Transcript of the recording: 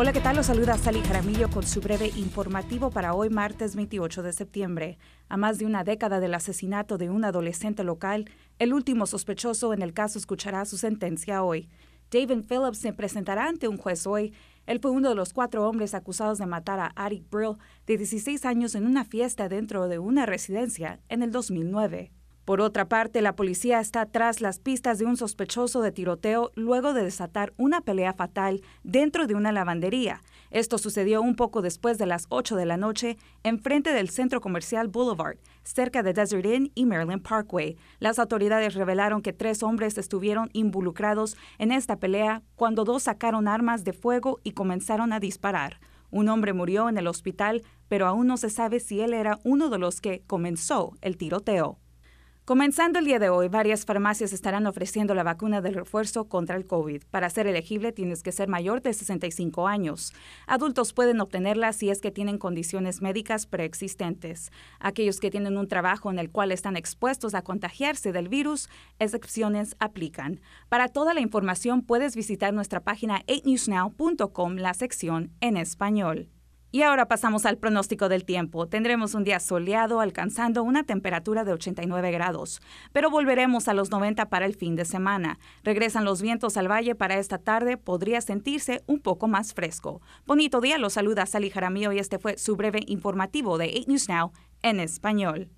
Hola, ¿qué tal? Los saluda Sally Jaramillo con su breve informativo para hoy martes 28 de septiembre. A más de una década del asesinato de un adolescente local, el último sospechoso en el caso escuchará su sentencia hoy. David Phillips se presentará ante un juez hoy. Él fue uno de los cuatro hombres acusados de matar a Ari Brill, de 16 años, en una fiesta dentro de una residencia en el 2009. Por otra parte, la policía está tras las pistas de un sospechoso de tiroteo luego de desatar una pelea fatal dentro de una lavandería. Esto sucedió un poco después de las 8 de la noche en frente del centro comercial Boulevard, cerca de Desert Inn y Maryland Parkway. Las autoridades revelaron que tres hombres estuvieron involucrados en esta pelea cuando dos sacaron armas de fuego y comenzaron a disparar. Un hombre murió en el hospital, pero aún no se sabe si él era uno de los que comenzó el tiroteo. Comenzando el día de hoy, varias farmacias estarán ofreciendo la vacuna de refuerzo contra el COVID. Para ser elegible tienes que ser mayor de 65 años. Adultos pueden obtenerla si es que tienen condiciones médicas preexistentes. Aquellos que tienen un trabajo en el cual están expuestos a contagiarse del virus, excepciones aplican. Para toda la información puedes visitar nuestra página 8newsnow.com, la sección en español. Y ahora pasamos al pronóstico del tiempo. Tendremos un día soleado alcanzando una temperatura de 89 grados, pero volveremos a los 90 para el fin de semana. Regresan los vientos al valle para esta tarde, podría sentirse un poco más fresco. Bonito día, los saluda Sally Jaramillo y este fue su breve informativo de 8 News Now en español.